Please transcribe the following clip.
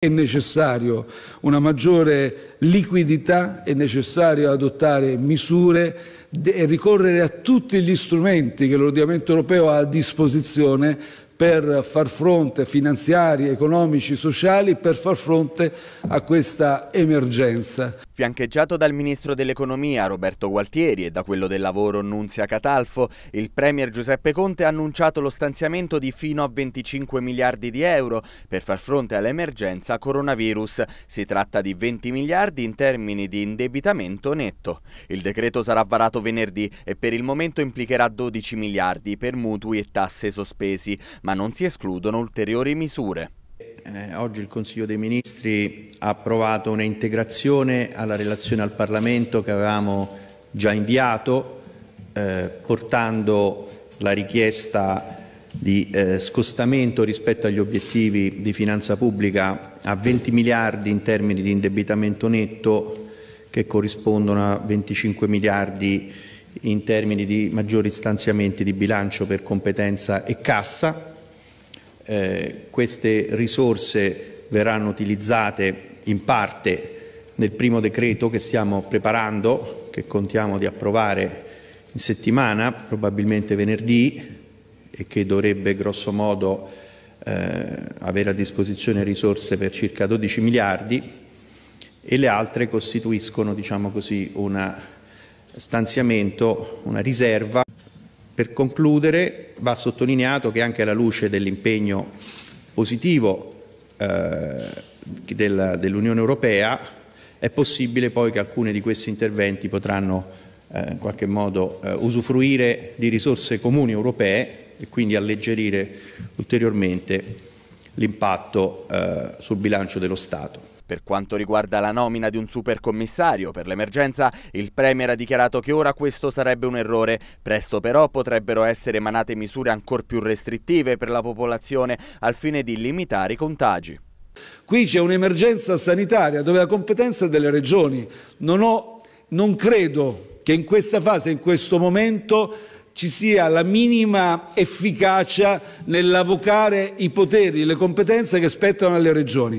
È necessario una maggiore liquidità, è necessario adottare misure e ricorrere a tutti gli strumenti che l'ordinamento europeo ha a disposizione per far fronte finanziari, economici, sociali, per far fronte a questa emergenza. Fiancheggiato dal ministro dell'economia Roberto Gualtieri e da quello del lavoro Nunzia Catalfo, il premier Giuseppe Conte ha annunciato lo stanziamento di fino a 25 miliardi di euro per far fronte all'emergenza coronavirus. Si tratta di 20 miliardi in termini di indebitamento netto. Il decreto sarà varato venerdì e per il momento implicherà 12 miliardi per mutui e tasse sospesi, ma non si escludono ulteriori misure eh, oggi il Consiglio dei Ministri ha approvato un'integrazione alla relazione al Parlamento che avevamo già inviato, eh, portando la richiesta di eh, scostamento rispetto agli obiettivi di finanza pubblica a 20 miliardi in termini di indebitamento netto che corrispondono a 25 miliardi in termini di maggiori stanziamenti di bilancio per competenza e cassa eh, queste risorse verranno utilizzate in parte nel primo decreto che stiamo preparando, che contiamo di approvare in settimana, probabilmente venerdì, e che dovrebbe grosso modo eh, avere a disposizione risorse per circa 12 miliardi e le altre costituiscono, diciamo così, un stanziamento, una riserva per concludere va sottolineato che anche alla luce dell'impegno positivo eh, dell'Unione Europea è possibile poi che alcuni di questi interventi potranno eh, in qualche modo eh, usufruire di risorse comuni europee e quindi alleggerire ulteriormente l'impatto eh, sul bilancio dello Stato. Per quanto riguarda la nomina di un supercommissario per l'emergenza, il Premier ha dichiarato che ora questo sarebbe un errore. Presto però potrebbero essere emanate misure ancora più restrittive per la popolazione al fine di limitare i contagi. Qui c'è un'emergenza sanitaria dove la competenza è delle regioni. Non, ho, non credo che in questa fase, in questo momento, ci sia la minima efficacia nell'avocare i poteri, le competenze che spettano alle regioni.